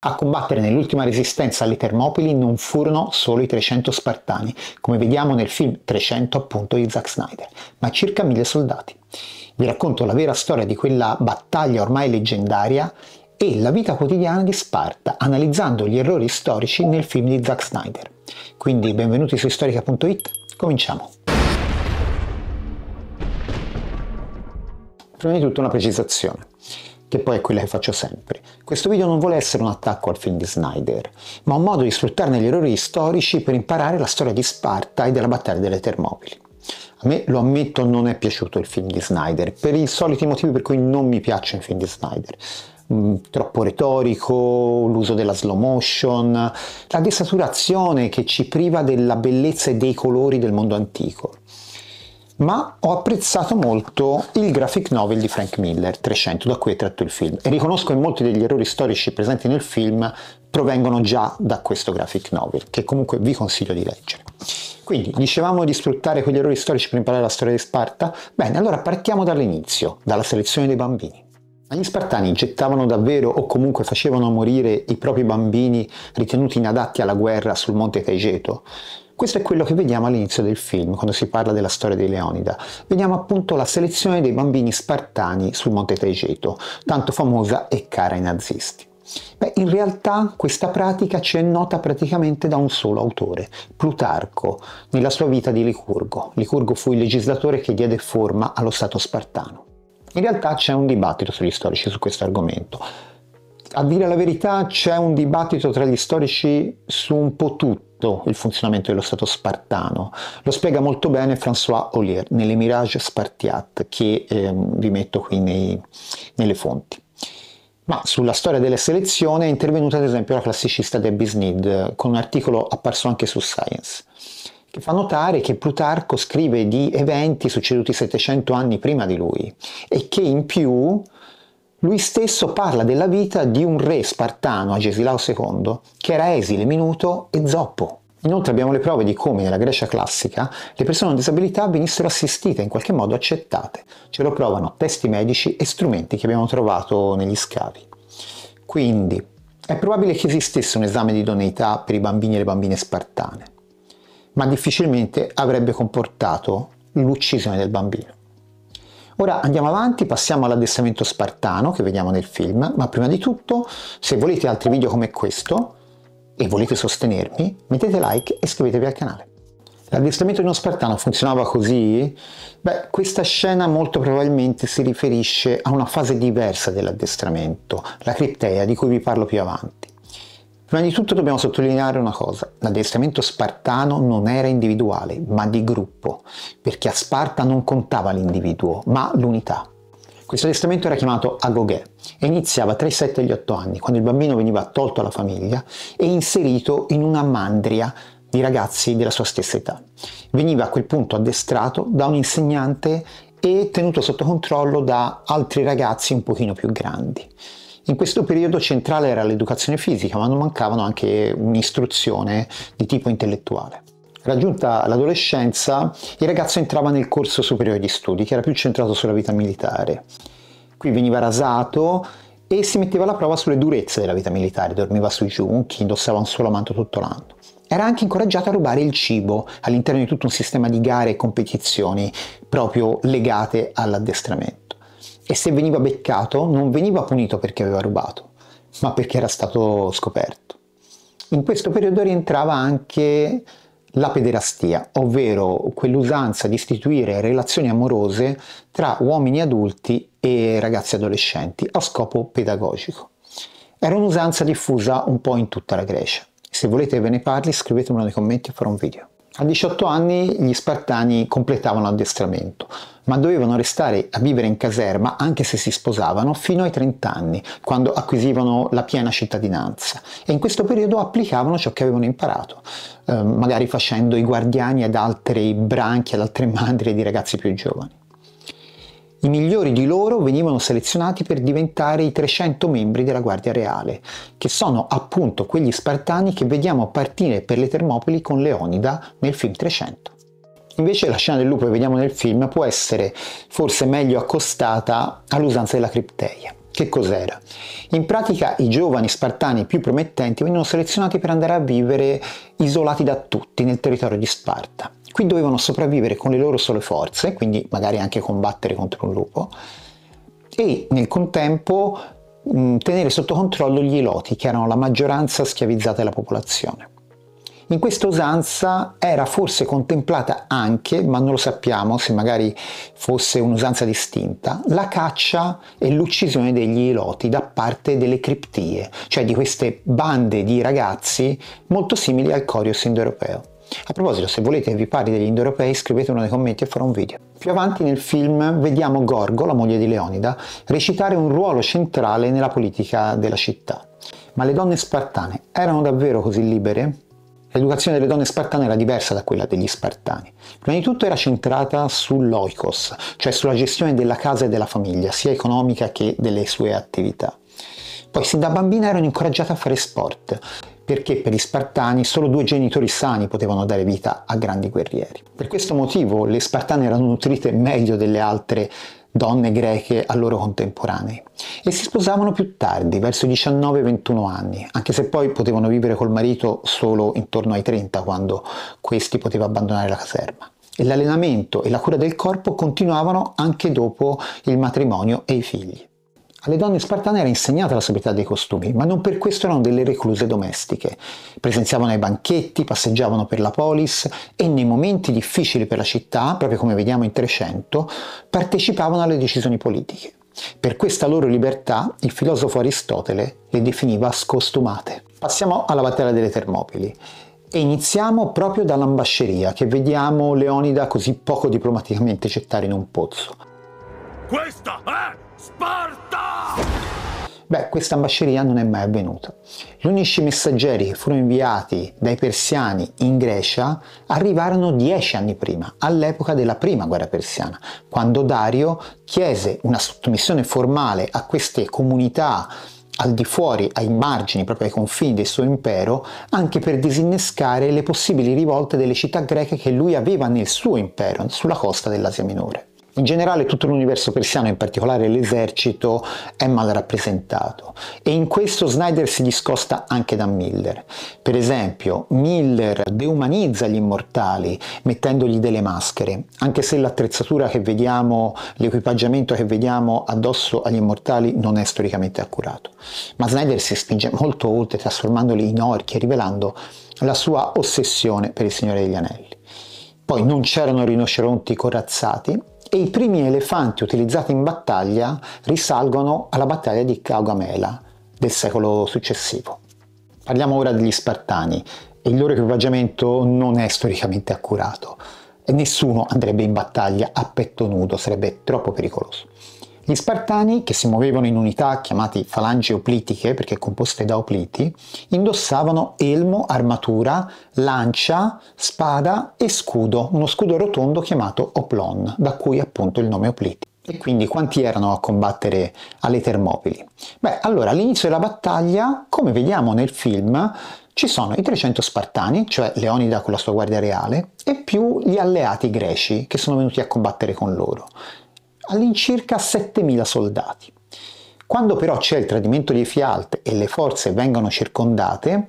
A combattere nell'ultima resistenza alle Termopili non furono solo i 300 spartani, come vediamo nel film 300 appunto di Zack Snyder, ma circa 1000 soldati. Vi racconto la vera storia di quella battaglia ormai leggendaria e la vita quotidiana di Sparta, analizzando gli errori storici nel film di Zack Snyder. Quindi benvenuti su storica.it, cominciamo. Prima di tutto una precisazione che poi è quella che faccio sempre. Questo video non vuole essere un attacco al film di Snyder, ma un modo di sfruttarne gli errori storici per imparare la storia di Sparta e della battaglia delle Termopili. A me, lo ammetto, non è piaciuto il film di Snyder, per i soliti motivi per cui non mi piacciono i film di Snyder. Mm, troppo retorico, l'uso della slow motion, la desaturazione che ci priva della bellezza e dei colori del mondo antico ma ho apprezzato molto il graphic novel di Frank Miller, 300, da cui è tratto il film, e riconosco che molti degli errori storici presenti nel film provengono già da questo graphic novel, che comunque vi consiglio di leggere. Quindi dicevamo di sfruttare quegli errori storici per imparare la storia di Sparta? Bene, allora partiamo dall'inizio, dalla selezione dei bambini. Ma Gli Spartani gettavano davvero o comunque facevano morire i propri bambini ritenuti inadatti alla guerra sul monte Taigeto? Questo è quello che vediamo all'inizio del film, quando si parla della storia di Leonida. Vediamo appunto la selezione dei bambini spartani sul Monte Tegeto, tanto famosa e cara ai nazisti. Beh, in realtà questa pratica ci è nota praticamente da un solo autore, Plutarco, nella sua vita di Licurgo. Licurgo fu il legislatore che diede forma allo Stato spartano. In realtà c'è un dibattito sugli storici su questo argomento. A dire la verità c'è un dibattito tra gli storici su un po' tutto il funzionamento dello Stato spartano. Lo spiega molto bene François Ollier nelle Mirage Spartiat, che ehm, vi metto qui nei, nelle fonti. Ma sulla storia della selezione è intervenuta ad esempio la classicista Debbie Snead con un articolo apparso anche su Science, che fa notare che Plutarco scrive di eventi succeduti 700 anni prima di lui e che in più lui stesso parla della vita di un re spartano, Agesilao II, che era esile, minuto e zoppo. Inoltre abbiamo le prove di come nella Grecia classica le persone con disabilità venissero assistite, in qualche modo accettate. Ce lo provano testi medici e strumenti che abbiamo trovato negli scavi. Quindi è probabile che esistesse un esame di idoneità per i bambini e le bambine spartane, ma difficilmente avrebbe comportato l'uccisione del bambino. Ora andiamo avanti, passiamo all'addestramento spartano che vediamo nel film, ma prima di tutto, se volete altri video come questo e volete sostenermi, mettete like e iscrivetevi al canale. L'addestramento di uno spartano funzionava così? Beh, questa scena molto probabilmente si riferisce a una fase diversa dell'addestramento, la criptea di cui vi parlo più avanti. Prima di tutto dobbiamo sottolineare una cosa, l'addestramento spartano non era individuale, ma di gruppo, perché a Sparta non contava l'individuo, ma l'unità. Questo addestramento era chiamato agogè e iniziava tra i 7 e gli 8 anni, quando il bambino veniva tolto alla famiglia e inserito in una mandria di ragazzi della sua stessa età. Veniva a quel punto addestrato da un insegnante e tenuto sotto controllo da altri ragazzi un pochino più grandi. In questo periodo centrale era l'educazione fisica, ma non mancavano anche un'istruzione di tipo intellettuale. Raggiunta l'adolescenza, il ragazzo entrava nel corso superiore di studi, che era più centrato sulla vita militare. Qui veniva rasato e si metteva alla prova sulle durezze della vita militare, dormiva sui giunchi, indossava un solo manto tutto l'anno. Era anche incoraggiato a rubare il cibo all'interno di tutto un sistema di gare e competizioni proprio legate all'addestramento e se veniva beccato non veniva punito perché aveva rubato, ma perché era stato scoperto. In questo periodo rientrava anche la pederastia, ovvero quell'usanza di istituire relazioni amorose tra uomini adulti e ragazzi adolescenti a scopo pedagogico. Era un'usanza diffusa un po' in tutta la Grecia. Se volete ve ne parli scrivetemelo nei commenti e farò un video. A 18 anni gli spartani completavano l'addestramento, ma dovevano restare a vivere in caserma anche se si sposavano fino ai 30 anni, quando acquisivano la piena cittadinanza e in questo periodo applicavano ciò che avevano imparato, eh, magari facendo i guardiani ad altri branchi, ad altre madri di ragazzi più giovani. I migliori di loro venivano selezionati per diventare i 300 membri della Guardia Reale, che sono appunto quegli spartani che vediamo partire per le Termopili con Leonida nel film 300. Invece la scena del lupo che vediamo nel film può essere forse meglio accostata all'usanza della cripteia. Che cos'era? In pratica i giovani spartani più promettenti venivano selezionati per andare a vivere isolati da tutti nel territorio di Sparta. Qui dovevano sopravvivere con le loro sole forze, quindi magari anche combattere contro un lupo, e nel contempo tenere sotto controllo gli Eloti, che erano la maggioranza schiavizzata della popolazione. In questa usanza era forse contemplata anche, ma non lo sappiamo se magari fosse un'usanza distinta, la caccia e l'uccisione degli iloti da parte delle criptie, cioè di queste bande di ragazzi molto simili al corius indoeuropeo. A proposito, se volete vi parli degli indoeuropei, scrivetelo nei commenti e farò un video. Più avanti nel film vediamo Gorgo, la moglie di Leonida, recitare un ruolo centrale nella politica della città. Ma le donne spartane erano davvero così libere? L'educazione delle donne spartane era diversa da quella degli spartani. Prima di tutto era centrata sull'oikos, cioè sulla gestione della casa e della famiglia, sia economica che delle sue attività. Poi sin da bambina erano incoraggiate a fare sport, perché per gli spartani solo due genitori sani potevano dare vita a grandi guerrieri. Per questo motivo le spartane erano nutrite meglio delle altre donne greche a loro contemporanei e si sposavano più tardi, verso i 19-21 anni, anche se poi potevano vivere col marito solo intorno ai 30 quando questi poteva abbandonare la caserma. E l'allenamento e la cura del corpo continuavano anche dopo il matrimonio e i figli. Alle donne spartane era insegnata la sobrietà dei costumi, ma non per questo erano delle recluse domestiche. Presenziavano ai banchetti, passeggiavano per la polis e nei momenti difficili per la città, proprio come vediamo in Trecento, partecipavano alle decisioni politiche. Per questa loro libertà il filosofo Aristotele le definiva scostumate. Passiamo alla battaglia delle Termopili e iniziamo proprio dall'ambasceria che vediamo Leonida così poco diplomaticamente gettare in un pozzo. Questa è eh? Sparta! Beh, questa ambasceria non è mai avvenuta. Gli unici messaggeri che furono inviati dai persiani in Grecia arrivarono dieci anni prima, all'epoca della prima guerra persiana, quando Dario chiese una sottomissione formale a queste comunità al di fuori, ai margini, proprio ai confini del suo impero, anche per disinnescare le possibili rivolte delle città greche che lui aveva nel suo impero, sulla costa dell'Asia Minore. In generale tutto l'universo persiano, in particolare l'esercito, è mal rappresentato e in questo Snyder si discosta anche da Miller. Per esempio, Miller deumanizza gli immortali mettendogli delle maschere, anche se l'attrezzatura che vediamo, l'equipaggiamento che vediamo addosso agli immortali non è storicamente accurato. Ma Snyder si spinge molto oltre trasformandoli in orchi e rivelando la sua ossessione per il Signore degli Anelli. Poi non c'erano rinoceronti corazzati, e i primi elefanti utilizzati in battaglia risalgono alla battaglia di Gaugamela del secolo successivo. Parliamo ora degli Spartani e il loro equipaggiamento non è storicamente accurato e nessuno andrebbe in battaglia a petto nudo, sarebbe troppo pericoloso. Gli Spartani, che si muovevano in unità chiamate falangi oplitiche perché composte da opliti, indossavano elmo, armatura, lancia, spada e scudo, uno scudo rotondo chiamato oplon, da cui appunto il nome opliti. E quindi quanti erano a combattere alle Termopili? Beh, allora all'inizio della battaglia, come vediamo nel film, ci sono i 300 Spartani, cioè Leonida con la sua guardia reale, e più gli alleati greci che sono venuti a combattere con loro all'incirca 7.000 soldati. Quando però c'è il tradimento di Efialt e le forze vengono circondate,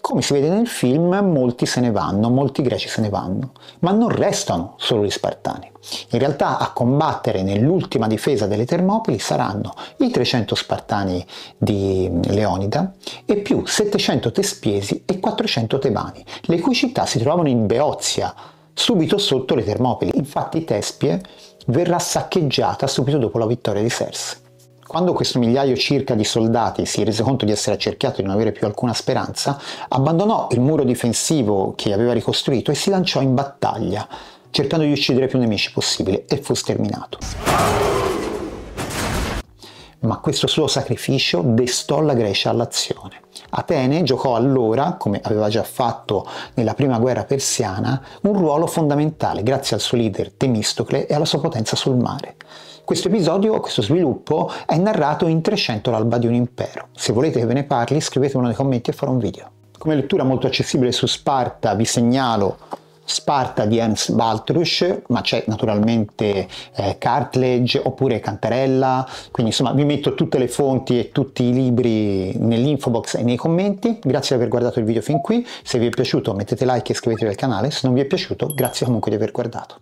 come si vede nel film, molti se ne vanno, molti greci se ne vanno, ma non restano solo gli spartani. In realtà a combattere nell'ultima difesa delle Termopili saranno i 300 spartani di Leonida e più 700 tespiesi e 400 tebani, le cui città si trovavano in Beozia, subito sotto le Termopili. Infatti Tespie verrà saccheggiata subito dopo la vittoria di Serse. Quando questo migliaio circa di soldati si rese conto di essere accerchiato e di non avere più alcuna speranza, abbandonò il muro difensivo che aveva ricostruito e si lanciò in battaglia, cercando di uccidere più nemici possibile, e fu sterminato. Ma questo suo sacrificio destò la Grecia all'azione. Atene giocò allora, come aveva già fatto nella prima guerra persiana, un ruolo fondamentale grazie al suo leader Temistocle e alla sua potenza sul mare. Questo episodio, questo sviluppo, è narrato in 300 l'alba di un impero. Se volete che ve ne parli, scrivete uno nei commenti e farò un video. Come lettura molto accessibile su Sparta vi segnalo Sparta di Ernst Baltrusch, ma c'è naturalmente eh, Cartledge oppure Cantarella, quindi insomma vi metto tutte le fonti e tutti i libri nell'info box e nei commenti. Grazie di aver guardato il video fin qui, se vi è piaciuto mettete like e iscrivetevi al canale, se non vi è piaciuto grazie comunque di aver guardato.